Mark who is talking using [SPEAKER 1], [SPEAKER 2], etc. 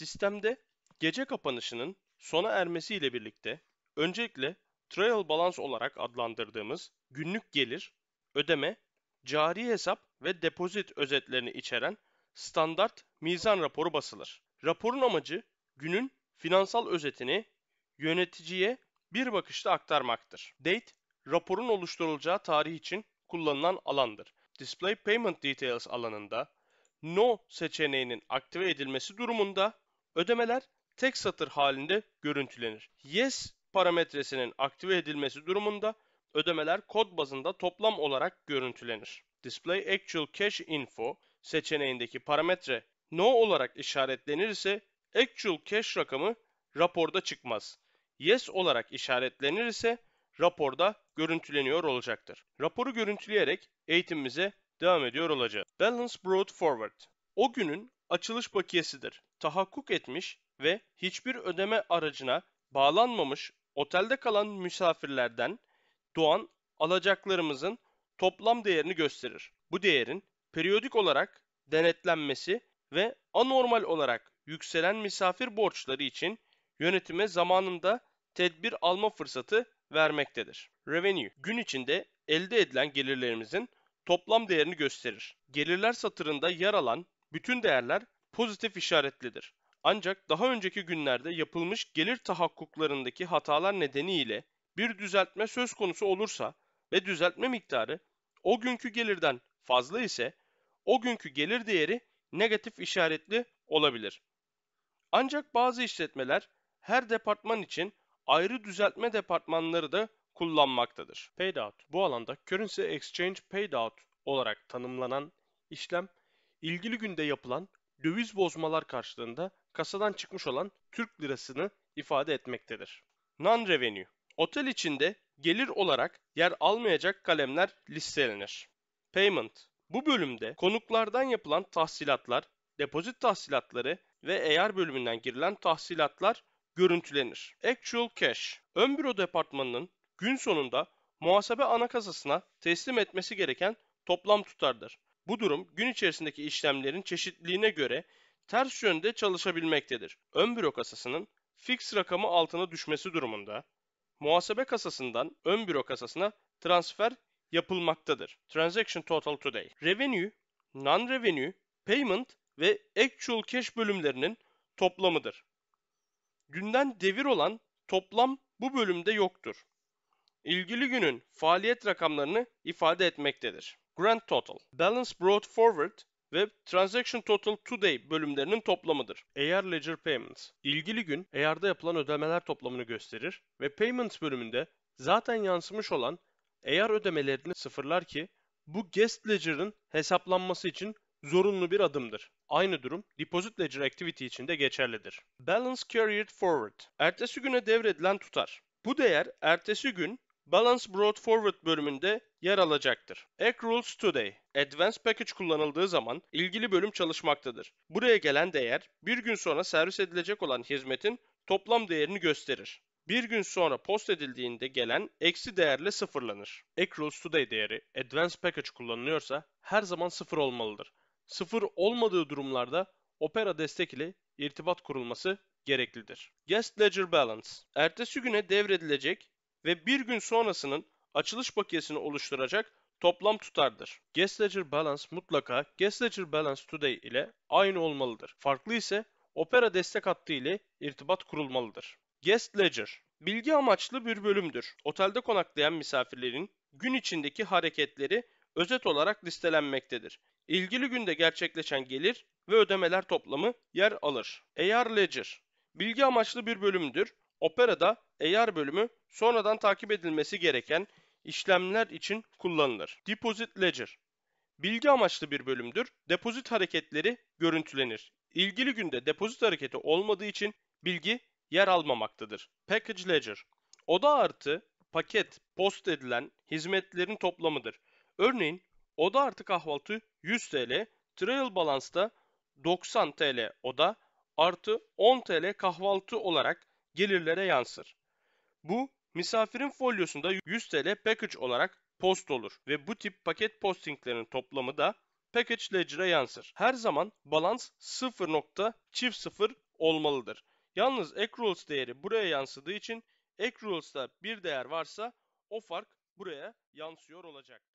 [SPEAKER 1] Sistemde gece kapanışının sona ermesiyle birlikte öncelikle trail balance olarak adlandırdığımız günlük gelir, ödeme, cari hesap ve depozit özetlerini içeren standart mizan raporu basılır. Raporun amacı günün finansal özetini yöneticiye bir bakışta aktarmaktır. Date, raporun oluşturulacağı tarih için kullanılan alandır. Display Payment Details alanında No seçeneğinin aktive edilmesi durumunda Ödemeler tek satır halinde görüntülenir. Yes parametresinin aktive edilmesi durumunda ödemeler kod bazında toplam olarak görüntülenir. Display actual cash info seçeneğindeki parametre no olarak işaretlenirse actual cash rakamı raporda çıkmaz. Yes olarak işaretlenirse raporda görüntüleniyor olacaktır. Raporu görüntüleyerek eğitimimize devam ediyor olacağız. Balance brought forward. O günün açılış bakiyesidir tahakkuk etmiş ve hiçbir ödeme aracına bağlanmamış otelde kalan misafirlerden doğan alacaklarımızın toplam değerini gösterir. Bu değerin periyodik olarak denetlenmesi ve anormal olarak yükselen misafir borçları için yönetime zamanında tedbir alma fırsatı vermektedir. Revenue gün içinde elde edilen gelirlerimizin toplam değerini gösterir. Gelirler satırında yer alan bütün değerler pozitif işaretlidir. Ancak daha önceki günlerde yapılmış gelir tahakkuklarındaki hatalar nedeniyle bir düzeltme söz konusu olursa ve düzeltme miktarı o günkü gelirden fazla ise o günkü gelir değeri negatif işaretli olabilir. Ancak bazı işletmeler her departman için ayrı düzeltme departmanları da kullanmaktadır. Payout bu alanda Currency Exchange Payout olarak tanımlanan işlem ilgili günde yapılan döviz bozmalar karşılığında kasadan çıkmış olan Türk lirasını ifade etmektedir. Non-revenue Otel içinde gelir olarak yer almayacak kalemler listelenir. Payment Bu bölümde konuklardan yapılan tahsilatlar, depozit tahsilatları ve eğer bölümünden girilen tahsilatlar görüntülenir. Actual Cash Ön büro departmanının gün sonunda muhasebe ana kasasına teslim etmesi gereken toplam tutardır. Bu durum gün içerisindeki işlemlerin çeşitliliğine göre ters yönde çalışabilmektedir. Ön büro kasasının fix rakamı altına düşmesi durumunda muhasebe kasasından ön büro kasasına transfer yapılmaktadır. Transaction Total Today. Revenue, Non-Revenue, Payment ve Actual Cash bölümlerinin toplamıdır. Günden devir olan toplam bu bölümde yoktur ilgili günün faaliyet rakamlarını ifade etmektedir. Grand Total, Balance Brought Forward ve Transaction Total Today bölümlerinin toplamıdır. AR Ledger Payments, ilgili gün AR'da yapılan ödemeler toplamını gösterir ve Payments bölümünde zaten yansımış olan AR ödemelerini sıfırlar ki bu Guest Ledger'ın hesaplanması için zorunlu bir adımdır. Aynı durum Deposit Ledger Activity için de geçerlidir. Balance Carried Forward, ertesi güne devredilen tutar. Bu değer ertesi gün Balance Broad Forward bölümünde yer alacaktır. Egg Rules Today Advanced Package kullanıldığı zaman ilgili bölüm çalışmaktadır. Buraya gelen değer bir gün sonra servis edilecek olan hizmetin toplam değerini gösterir. Bir gün sonra post edildiğinde gelen eksi değerle sıfırlanır. Egg Rules Today değeri Advanced Package kullanılıyorsa her zaman sıfır olmalıdır. Sıfır olmadığı durumlarda Opera destek ile irtibat kurulması gereklidir. Guest Ledger Balance Ertesi güne devredilecek ve bir gün sonrasının açılış bakiyesini oluşturacak toplam tutardır. Guest Ledger Balance mutlaka Guest Ledger Balance Today ile aynı olmalıdır. Farklı ise Opera destek hattı ile irtibat kurulmalıdır. Guest Ledger bilgi amaçlı bir bölümdür. Otelde konaklayan misafirlerin gün içindeki hareketleri özet olarak listelenmektedir. İlgili günde gerçekleşen gelir ve ödemeler toplamı yer alır. AR Ledger bilgi amaçlı bir bölümdür. Opera'da AR bölümü sonradan takip edilmesi gereken işlemler için kullanılır. Deposit Ledger Bilgi amaçlı bir bölümdür. Depozit hareketleri görüntülenir. İlgili günde depozit hareketi olmadığı için bilgi yer almamaktadır. Package Ledger Oda artı paket post edilen hizmetlerin toplamıdır. Örneğin oda artı kahvaltı 100 TL, trail balansta 90 TL oda artı 10 TL kahvaltı olarak gelirlere yansır. Bu misafirin folyosunda 100 TL package olarak post olur ve bu tip paket postinglerin toplamı da package ledger'a yansır. Her zaman balans 0.00 olmalıdır. Yalnız accruals değeri buraya yansıdığı için accruals'ta bir değer varsa o fark buraya yansıyor olacak.